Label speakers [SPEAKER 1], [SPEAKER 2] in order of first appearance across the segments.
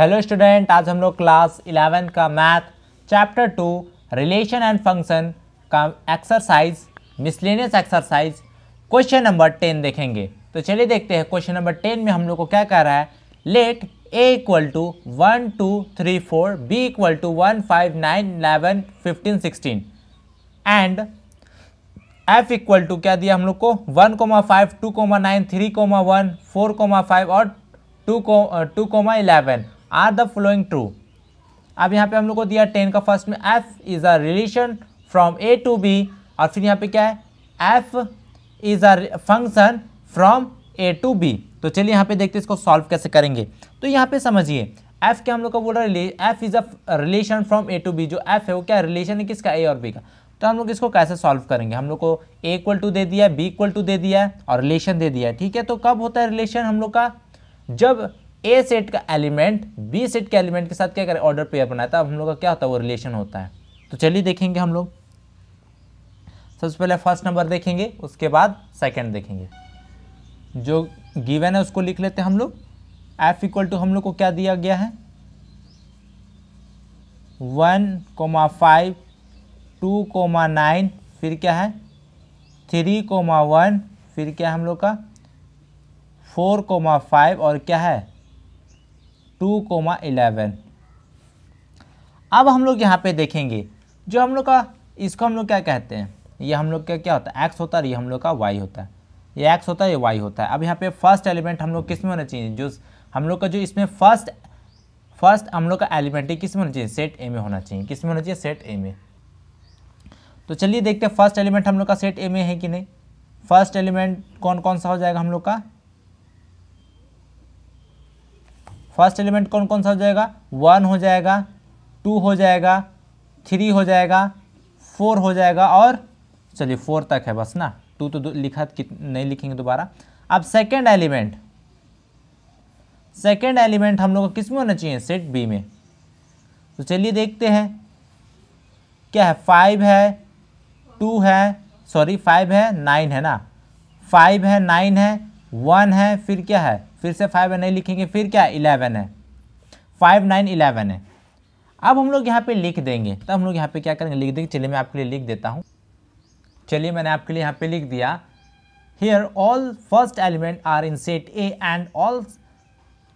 [SPEAKER 1] hello student आज हम लोग क्लास इलेवन का math chapter two relation and function का exercise miscellaneous exercise question number ten देखेंगे तो चलिए देखते हैं क्वेश्चन नंबर टेन में हम लोग को क्या कह रहा है let A equal to one two three four B equal to one five nine eleven fifteen sixteen and F equal to क्या दिया हम लोग को one comma five two comma nine three comma one four comma five और two को two comma eleven are the following true अब यहाँ पे हम लोग को दिया टेन का फर्स्ट में F is a relation from A to B और फिर यहाँ पे क्या है F is a function from A to B तो चलिए यहाँ पे देखते हैं इसको सॉल्व कैसे करेंगे तो यहाँ पे समझिए एफ क्या हम लोग का बोल रहा है F is a relation from A to B जो एफ है वो क्या रिलेशन है किसका ए और बी का तो हम लोग इसको कैसे सॉल्व करेंगे हम लोग को ए इक्वल टू दे दिया बी इक्वल टू दे दिया और रिलेशन दे दिया ठीक है तो कब होता है रिलेशन हम लोग का जब ए सेट का एलिमेंट बी सेट के एलिमेंट के साथ क्या करें ऑर्डर पेयर बनाता है अब हम लोग का क्या होता है वो रिलेशन होता है तो चलिए देखेंगे हम लोग सबसे पहले फर्स्ट नंबर देखेंगे उसके बाद सेकेंड देखेंगे जो गिवन है उसको लिख लेते हैं हम लोग एफ इक्वल टू हम लोग को क्या दिया गया है one comma five two comma nine फिर क्या है थ्री कोमा वन फिर क्या है हम लोग का फोर कोमा फाइव और क्या है टू कोमा इलेवन अब हम लोग यहाँ पे देखेंगे जो हम लोग का इसको हम लोग क्या कहते हैं ये हम लोग का क्या होता है एक्स होता है ये हम लोग का वाई होता है ये एक्स होता है ये वाई होता है अब यहाँ पे फर्स्ट एलिमेंट हम लोग किस में होना चाहिए जो हम लोग का जो इसमें फर्स्ट फर्स्ट हम लोग का एलिमेंट किस में होना चाहिए सेट ए में होना चाहिए किस में होना चाहिए सेट ए में तो चलिए देखते हैं फर्स्ट एलिमेंट हम लोग का सेट ए में है कि नहीं फर्स्ट एलिमेंट कौन कौन सा हो जाएगा हम लोग का फर्स्ट एलिमेंट कौन कौन सा हो जाएगा वन हो जाएगा टू हो जाएगा थ्री हो जाएगा फोर हो जाएगा और चलिए फोर तक है बस ना टू तो लिखा तो नहीं लिखेंगे दोबारा अब सेकेंड एलिमेंट सेकेंड एलिमेंट हम लोग को किस में होना चाहिए सेट बी में तो चलिए देखते हैं क्या है फाइव है टू है सॉरी फाइव है नाइन है ना फाइव है नाइन है वन है फिर क्या है फिर से फाइव नहीं लिखेंगे फिर क्या है इलेवन है फाइव नाइन इलेवन है अब हम लोग यहाँ पे लिख देंगे तब तो हम लोग यहाँ पे क्या करेंगे लिख देंगे चलिए मैं आपके लिए लिख देता हूँ चलिए मैंने आपके लिए यहाँ पे लिख दिया here all first element are in set A and all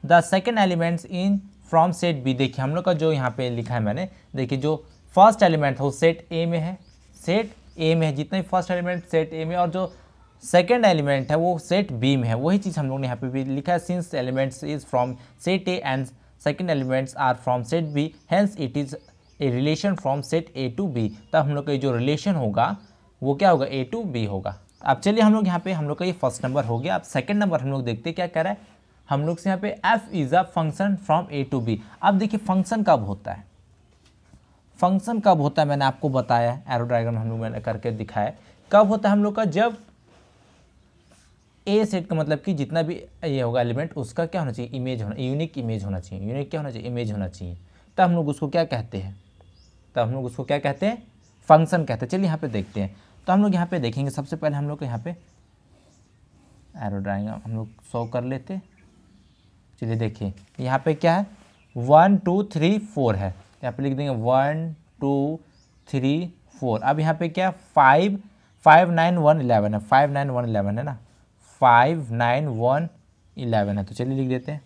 [SPEAKER 1] the second elements in from set B देखिए हम लोग का जो यहाँ पे लिखा है मैंने देखिए जो फर्स्ट एलिमेंट है वो सेट ए में है सेट ए में है जितने फर्स्ट एलिमेंट सेट ए में और जो सेकेंड एलिमेंट है वो सेट बी में है वही चीज़ हम लोग ने यहाँ पे भी लिखा है since elements is from set A and second elements are from set B hence it is a relation from set A to B तब हम लोग का जो रिलेशन होगा वो क्या होगा ए टू बी होगा अब चलिए हम लोग यहाँ पे हम लोग का ये फर्स्ट नंबर हो गया अब सेकेंड नंबर हम लोग देखते हैं क्या कह रहा है हम लोग से यहाँ पे F is a function from A to B अब देखिए फंक्शन कब होता है फंक्शन कब होता है मैंने आपको बताया एरो हम लोग मैंने करके दिखाया कब होता है हम लोग का जब ए सेट का मतलब कि जितना भी ये होगा एलिमेंट उसका क्या होना चाहिए इमेज होना यूनिक इमेज होना चाहिए यूनिक क्या होना चाहिए इमेज होना चाहिए तब हम लोग उसको क्या कहते हैं तब हम लोग उसको क्या कहते हैं फंक्शन कहते हैं चलिए यहाँ पे देखते हैं तो हम लोग यहाँ पे देखेंगे सबसे पहले हम लोग यहाँ पे एरो ड्राइंग हम लोग शो कर लेते चलिए देखिए यहाँ पे क्या है वन टू थ्री फोर है यहाँ पे लिख देंगे वन टू थ्री फोर अब यहाँ पे क्या है five five nine one eleven है फाइव नाइन वन इलेवन है ना फाइव नाइन वन इलेवन है तो चलिए लिख देते हैं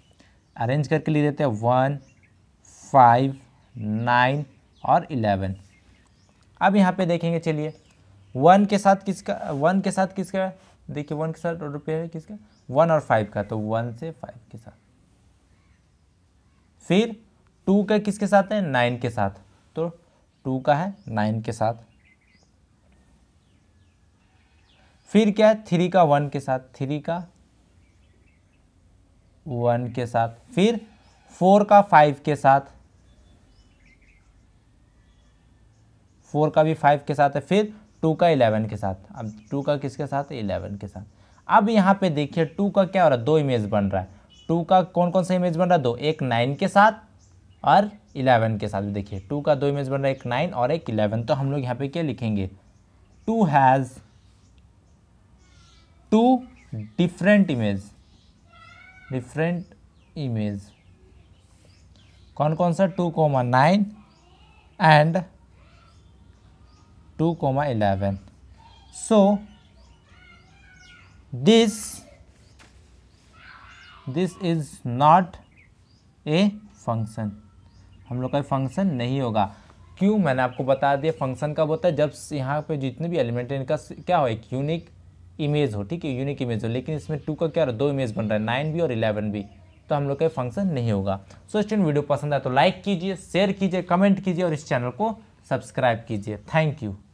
[SPEAKER 1] अरेंज करके लिख देते हैं वन फाइव नाइन और इलेवन अब यहाँ पे देखेंगे चलिए वन के साथ किसका वन के साथ किसका देखिए वन के साथ रुपये है किसका वन और फाइव का तो वन से फाइव के साथ फिर टू का किसके साथ है नाइन के साथ तो टू का है नाइन के साथ फिर क्या है थ्री का वन के साथ थ्री का वन के साथ फिर फोर का फाइव के साथ फोर का भी फाइव के साथ है फिर टू का इलेवन के साथ अब टू का किसके साथ इलेवन के साथ अब यहाँ पे देखिए टू का क्या हो रहा है दो इमेज बन रहा है टू का कौन कौन सा इमेज बन रहा है दो एक नाइन के साथ और इलेवन के साथ देखिए टू का दो इमेज बन रहा है एक नाइन और एक इलेवन तो हम लोग यहाँ पे क्या लिखेंगे two has two different image different image कौन कौन सा two comma nine and two comma eleven so this this is not a function हम लोग का फंक्शन नहीं होगा क्यों मैंने आपको बता दिया फंक्शन कब होता है जब यहाँ पे जितने भी एलिमेंट हैं इनका क्या हो एक यूनिक इमेज हो ठीक है यूनिक इमेज हो लेकिन इसमें टू का क्या हो दो इमेज बन रहा है नाइन भी और इलेवन भी तो हम लोग का फंक्शन नहीं होगा सो स्टूडेंट वीडियो पसंद आए तो लाइक कीजिए शेयर कीजिए कमेंट कीजिए और इस चैनल को सब्सक्राइब कीजिए थैंक यू